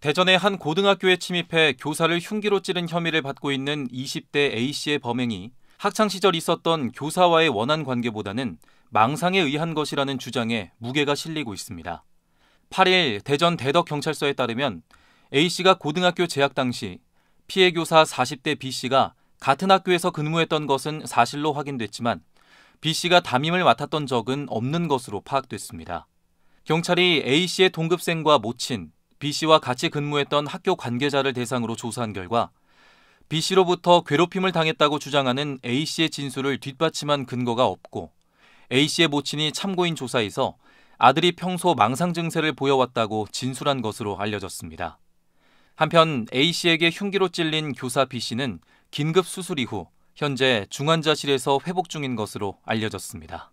대전의 한 고등학교에 침입해 교사를 흉기로 찌른 혐의를 받고 있는 20대 A씨의 범행이 학창시절 있었던 교사와의 원한 관계보다는 망상에 의한 것이라는 주장에 무게가 실리고 있습니다. 8일 대전 대덕경찰서에 따르면 A씨가 고등학교 재학 당시 피해 교사 40대 B씨가 같은 학교에서 근무했던 것은 사실로 확인됐지만 B씨가 담임을 맡았던 적은 없는 것으로 파악됐습니다. 경찰이 A씨의 동급생과 모친, B 씨와 같이 근무했던 학교 관계자를 대상으로 조사한 결과 B 씨로부터 괴롭힘을 당했다고 주장하는 A 씨의 진술을 뒷받침한 근거가 없고 A 씨의 모친이 참고인 조사에서 아들이 평소 망상 증세를 보여왔다고 진술한 것으로 알려졌습니다. 한편 A 씨에게 흉기로 찔린 교사 B 씨는 긴급 수술 이후 현재 중환자실에서 회복 중인 것으로 알려졌습니다.